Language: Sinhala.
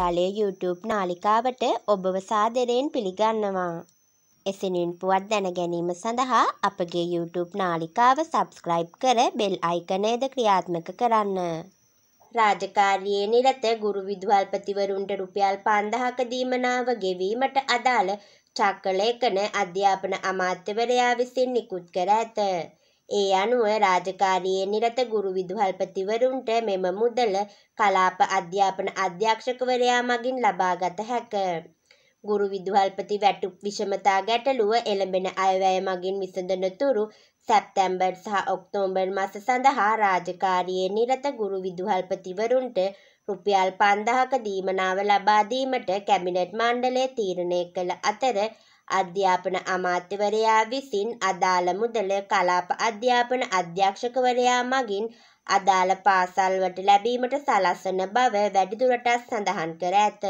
ඔයාලේ YouTube නාලිකාවට ඔබව සාදරයෙන් පිළිගන්නවා. එසෙනින් පුවත් දැනගැනීම සඳහා අපගේ YouTube නාලිකාව සබස්ක්‍රයිබ් කර බෙල් අයිකනයද ක්‍රියාත්මක කරන්න. රාජකාරයේ නිරත ගුරු විදුහල්පතිවරුන්ට රුපියල් පන්දහක දීමනාව ගෙවීමට අදාළ චක්කලේකන අධ්‍යාපන අමාත්‍යවරයා විසින් නිකුත් කර ඇත. ඒ අනුව රාජකාරියේ නිරත ගුරු විදුහල්පතිවරුන්ට මෙම මුදල කලාප අධ්‍යාපන අධ්‍යක්ෂකවරයා මගින් ලබාගත හැක. ගුරු විදුහල්පති වැටුප් විෂමතා ගැටලුව එළඹෙන අයවැය මගින් විසඳනතුරු සැප්තැම්බර් සහ ඔක්තෝම්බර් මස සඳහා රාජකාරියේ නිරත ගුරු විදුහල්පතිවරුන්ට රුපියල් පන්දහක දීමනාව ලබාදීමට කැබිනට් මණ්ඩලය තීරණය කළ අතර අධ්‍යාපන අමාත්‍යවරයා විසින් අදාළ මුදල කලාප අධ්‍යාපන අධ්‍යක්ෂකවරයා මගින් අදාළ පාසල්වට ලැබීමට සලස්වන බව වැඩිදුරටත් සඳහන් කර ඇත.